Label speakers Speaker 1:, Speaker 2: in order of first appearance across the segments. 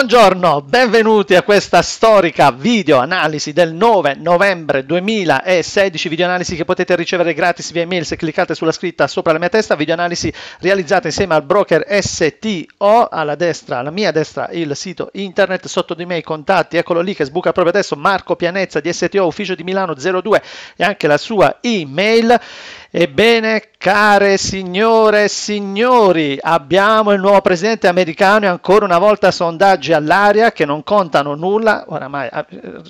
Speaker 1: Buongiorno, benvenuti a questa storica videoanalisi del 9 novembre 2016, videoanalisi che potete ricevere gratis via email se cliccate sulla scritta sopra la mia testa, videoanalisi realizzata insieme al broker STO, alla destra, alla mia destra il sito internet, sotto di me i contatti, eccolo lì che sbuca proprio adesso Marco Pianezza di STO, ufficio di Milano 02 e anche la sua email Ebbene, care signore e signori, abbiamo il nuovo presidente americano e ancora una volta sondaggi all'aria che non contano nulla, oramai ah,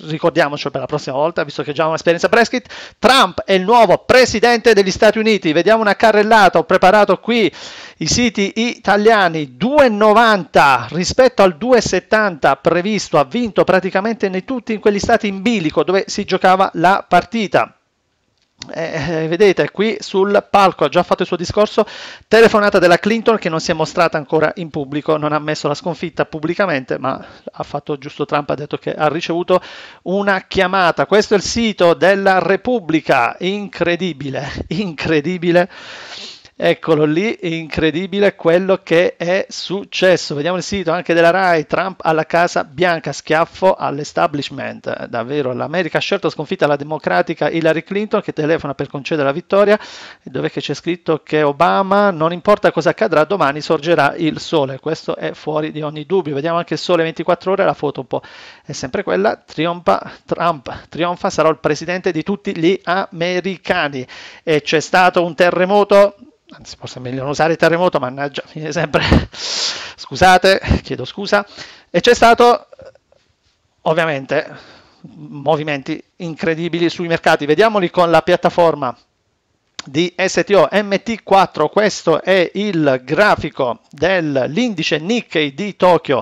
Speaker 1: ricordiamocelo per la prossima volta, visto che già già un'esperienza prescritta, Trump è il nuovo presidente degli Stati Uniti, vediamo una carrellata, ho preparato qui i siti italiani, 2,90 rispetto al 2,70 previsto, ha vinto praticamente in tutti in quegli stati in bilico dove si giocava la partita. Eh, eh, vedete qui sul palco ha già fatto il suo discorso telefonata della Clinton che non si è mostrata ancora in pubblico non ha messo la sconfitta pubblicamente ma ha fatto giusto Trump ha detto che ha ricevuto una chiamata questo è il sito della Repubblica incredibile incredibile Eccolo lì, incredibile quello che è successo. Vediamo il sito anche della RAI, Trump alla Casa Bianca, schiaffo all'establishment. Eh, davvero, l'America ha scelto sconfitta la democratica Hillary Clinton che telefona per concedere la vittoria. Dov'è che c'è scritto che Obama, non importa cosa accadrà, domani sorgerà il sole. Questo è fuori di ogni dubbio. Vediamo anche il sole 24 ore, la foto un po' è sempre quella. Trionfa, Trump trionfa, sarò il presidente di tutti gli americani. E c'è stato un terremoto anzi forse è meglio non usare il terremoto, mannaggia, viene sempre, scusate, chiedo scusa, e c'è stato ovviamente movimenti incredibili sui mercati, vediamoli con la piattaforma di STO MT4, questo è il grafico dell'indice Nikkei di Tokyo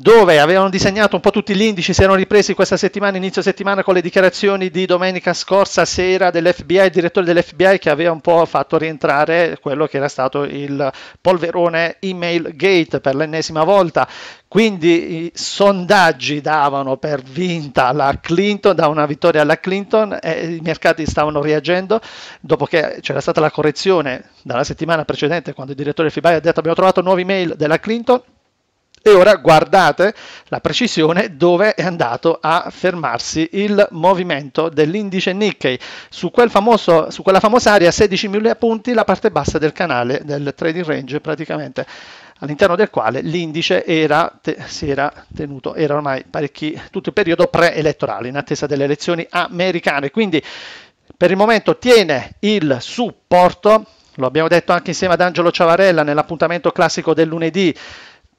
Speaker 1: dove avevano disegnato un po' tutti gli indici, si erano ripresi questa settimana, inizio settimana, con le dichiarazioni di domenica scorsa sera dell'FBI, il direttore dell'FBI che aveva un po' fatto rientrare quello che era stato il polverone email gate per l'ennesima volta. Quindi i sondaggi davano per vinta la Clinton, da una vittoria alla Clinton, e i mercati stavano reagendo dopo che c'era stata la correzione dalla settimana precedente quando il direttore FBI ha detto abbiamo trovato nuovi mail della Clinton e ora guardate la precisione dove è andato a fermarsi il movimento dell'indice Nikkei su, quel famoso, su quella famosa area 16.000 punti, la parte bassa del canale del trading range praticamente all'interno del quale l'indice era, te, si era tenuto, era ormai parecchi, tutto il periodo preelettorale in attesa delle elezioni americane. Quindi per il momento tiene il supporto, lo abbiamo detto anche insieme ad Angelo Ciavarella nell'appuntamento classico del lunedì,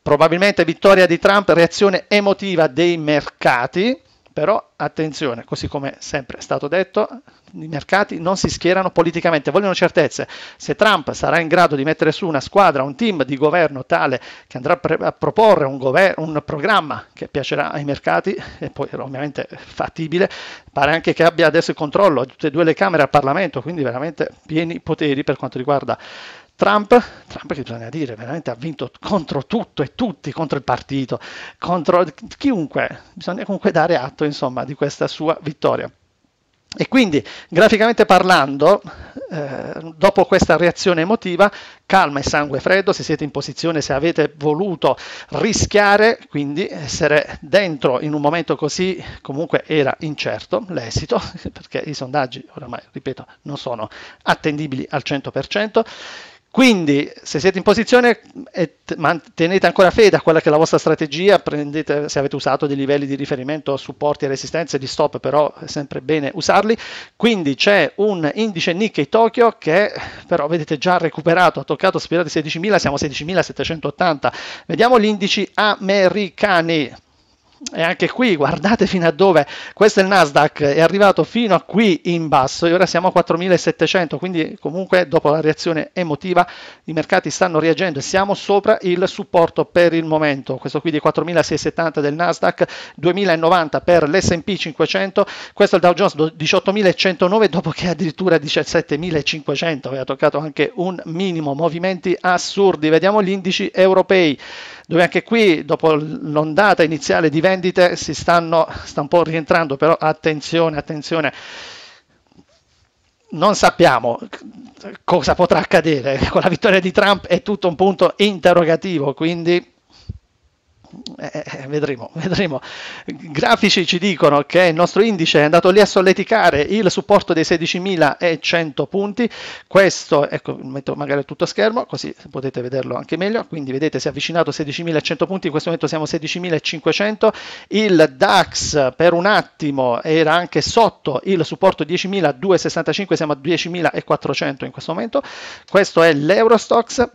Speaker 1: Probabilmente vittoria di Trump, reazione emotiva dei mercati, però attenzione, così come sempre è stato detto, i mercati non si schierano politicamente, vogliono certezze. Se Trump sarà in grado di mettere su una squadra, un team di governo tale che andrà a proporre un, gover- un programma che piacerà ai mercati, e poi ovviamente fattibile, pare anche che abbia adesso il controllo di tutte e due le Camere al Parlamento, quindi veramente pieni poteri per quanto riguarda Trump, Trump che bisogna dire, veramente ha vinto contro tutto e tutti, contro il partito, contro chiunque, bisogna comunque dare atto insomma di questa sua vittoria. E quindi, graficamente parlando, eh, dopo questa reazione emotiva, calma e sangue freddo, se siete in posizione, se avete voluto rischiare, quindi essere dentro in un momento così, comunque era incerto l'esito, perché i sondaggi, oramai, ripeto, non sono attendibili al 100%, quindi, se siete in posizione, mantenete ancora fede a quella che è la vostra strategia, prendete, se avete usato dei livelli di riferimento, supporti e resistenze di stop, però è sempre bene usarli. Quindi c'è un indice Nikkei Tokyo che però vedete già recuperato, ha toccato, spirati 16.000, siamo a 16.780. Vediamo gli indici americani e anche qui guardate fino a dove questo è il Nasdaq è arrivato fino a qui in basso e ora siamo a 4700 quindi comunque dopo la reazione emotiva i mercati stanno reagendo e siamo sopra il supporto per il momento questo qui di 4670 del Nasdaq 2090 per l'S&P 500 questo è il Dow Jones 18109 dopo che addirittura 17500 aveva toccato anche un minimo movimenti assurdi vediamo gli indici europei dove anche qui dopo l'ondata iniziale di vendita vendite si stanno sta un po' rientrando, però attenzione, attenzione non sappiamo cosa potrà accadere con la vittoria di Trump è tutto un punto interrogativo quindi eh, eh, eh, vedremo, vedremo. Grafici ci dicono che il nostro indice è andato lì a solleticare il supporto dei 16.100 punti. Questo, ecco, metto magari tutto a schermo, così potete vederlo anche meglio. Quindi vedete, si è avvicinato 16.100 punti, in questo momento siamo 16.500. Il DAX per un attimo era anche sotto il supporto 10.265, siamo a 10.400 in questo momento. Questo è l'Eurostox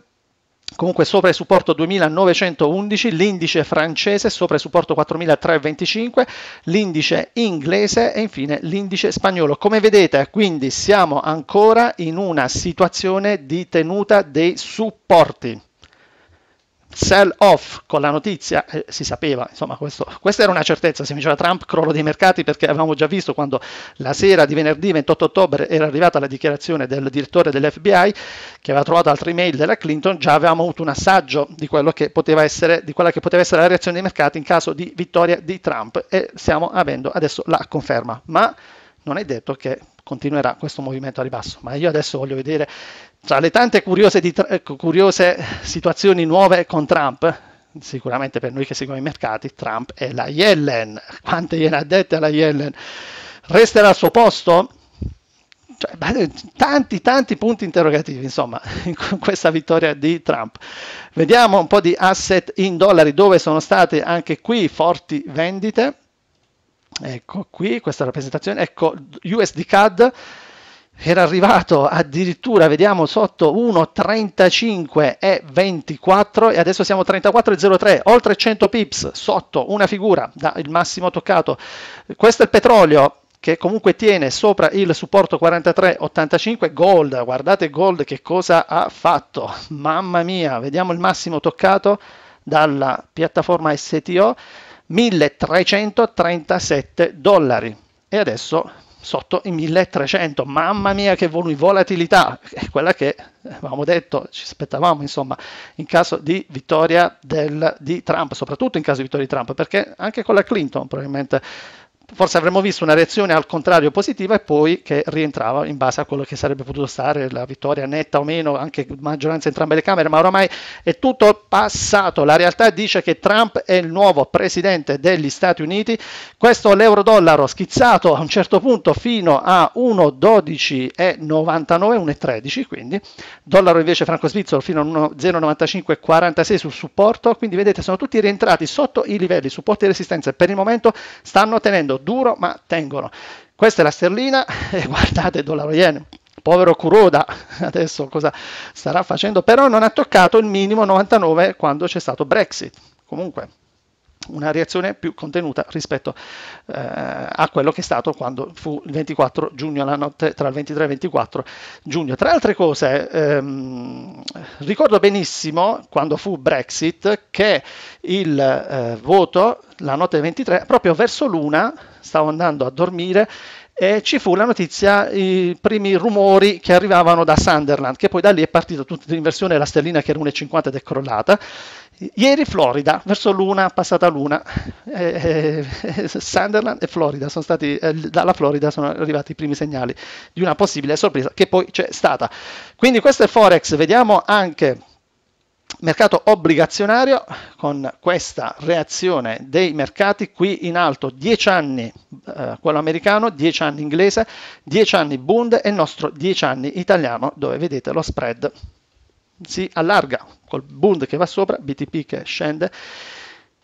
Speaker 1: Comunque sopra il supporto 2911 l'indice francese, sopra il supporto 4325 l'indice inglese e infine l'indice spagnolo. Come vedete quindi siamo ancora in una situazione di tenuta dei supporti sell off con la notizia, eh, si sapeva, insomma questo, questa era una certezza, si diceva Trump crollo dei mercati perché avevamo già visto quando la sera di venerdì 28 ottobre era arrivata la dichiarazione del direttore dell'FBI che aveva trovato altre email della Clinton, già avevamo avuto un assaggio di, essere, di quella che poteva essere la reazione dei mercati in caso di vittoria di Trump e stiamo avendo adesso la conferma, ma non è detto che continuerà questo movimento a ribasso. Ma io adesso voglio vedere, tra le tante curiose, di, curiose situazioni nuove con Trump, sicuramente per noi che seguiamo i mercati, Trump è la Yellen. Quante gliene ha dette la Yellen? Resterà al suo posto? Cioè, eh, tanti, tanti punti interrogativi, insomma, in questa vittoria di Trump. Vediamo un po' di asset in dollari, dove sono state anche qui forti vendite ecco qui questa rappresentazione, ecco USD CAD era arrivato addirittura, vediamo sotto 1,35 e 24 e adesso siamo 34,03, oltre 100 pips, sotto una figura, da il massimo toccato. Questo è il petrolio che comunque tiene sopra il supporto 43,85, gold, guardate gold che cosa ha fatto, mamma mia, vediamo il massimo toccato dalla piattaforma STO 1337 dollari e adesso sotto i 1300 mamma mia che volatilità è quella che avevamo detto ci aspettavamo insomma in caso di vittoria del, di Trump soprattutto in caso di vittoria di Trump perché anche con la Clinton probabilmente forse avremmo visto una reazione al contrario positiva e poi che rientrava in base a quello che sarebbe potuto stare la vittoria netta o meno, anche maggioranza entrambe le Camere, ma oramai è tutto passato. La realtà dice che Trump è il nuovo presidente degli Stati Uniti. Questo l'euro-dollaro schizzato a un certo punto fino a 1,12,99, 1,13, quindi dollaro invece franco-svizzero fino a 1,095,46 sul supporto, quindi vedete sono tutti rientrati sotto i livelli supporti e resistenze per il momento stanno tenendo duro, ma tengono. Questa è la sterlina e guardate dollaro yen. Povero Kuroda, adesso cosa starà facendo? Però non ha toccato il minimo 99 quando c'è stato Brexit. Comunque, una reazione più contenuta rispetto eh, a quello che è stato quando fu il 24 giugno, la notte tra il 23 e il 24 giugno. Tra altre cose, ehm, ricordo benissimo quando fu Brexit che il eh, voto la notte del 23, proprio verso l'una, stavo andando a dormire e ci fu la notizia, i primi rumori che arrivavano da Sunderland, che poi da lì è partita tutta l'inversione la stellina che era 1,50 ed è crollata, Ieri Florida, verso l'una, passata l'una, eh, eh, Sunderland e Florida sono stati, eh, dalla Florida sono arrivati i primi segnali di una possibile sorpresa che poi c'è stata. Quindi questo è Forex, vediamo anche mercato obbligazionario con questa reazione dei mercati qui in alto 10 anni eh, quello americano 10 anni inglese 10 anni bund e il nostro 10 anni italiano dove vedete lo spread si allarga col Bund che va sopra, BTP che scende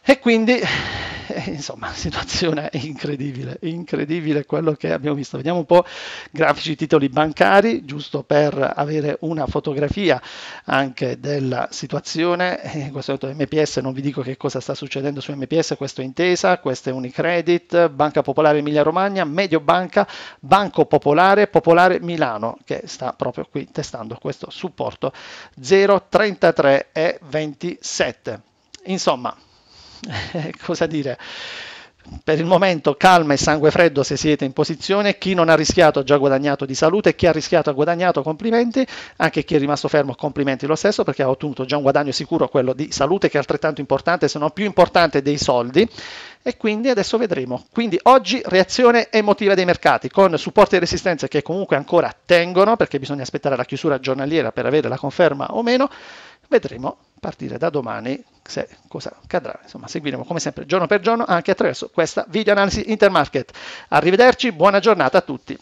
Speaker 1: e quindi, eh, insomma, situazione incredibile, incredibile quello che abbiamo visto. Vediamo un po' grafici titoli bancari, giusto per avere una fotografia anche della situazione. In eh, questo momento MPS, non vi dico che cosa sta succedendo su MPS, questo è Intesa, questo è Unicredit, Banca Popolare Emilia Romagna, Mediobanca, Banco Popolare, Popolare Milano, che sta proprio qui testando questo supporto 0,33 e 27. Insomma, cosa dire? Per il momento calma e sangue freddo se siete in posizione, chi non ha rischiato ha già guadagnato di salute chi ha rischiato ha guadagnato complimenti, anche chi è rimasto fermo complimenti lo stesso perché ha ottenuto già un guadagno sicuro quello di salute che è altrettanto importante se non più importante dei soldi e quindi adesso vedremo. Quindi oggi reazione emotiva dei mercati con supporti e resistenze che comunque ancora tengono perché bisogna aspettare la chiusura giornaliera per avere la conferma o meno, vedremo partire da domani se, cosa accadrà. Insomma, seguiremo come sempre giorno per giorno anche attraverso questa videoanalisi intermarket. Arrivederci, buona giornata a tutti.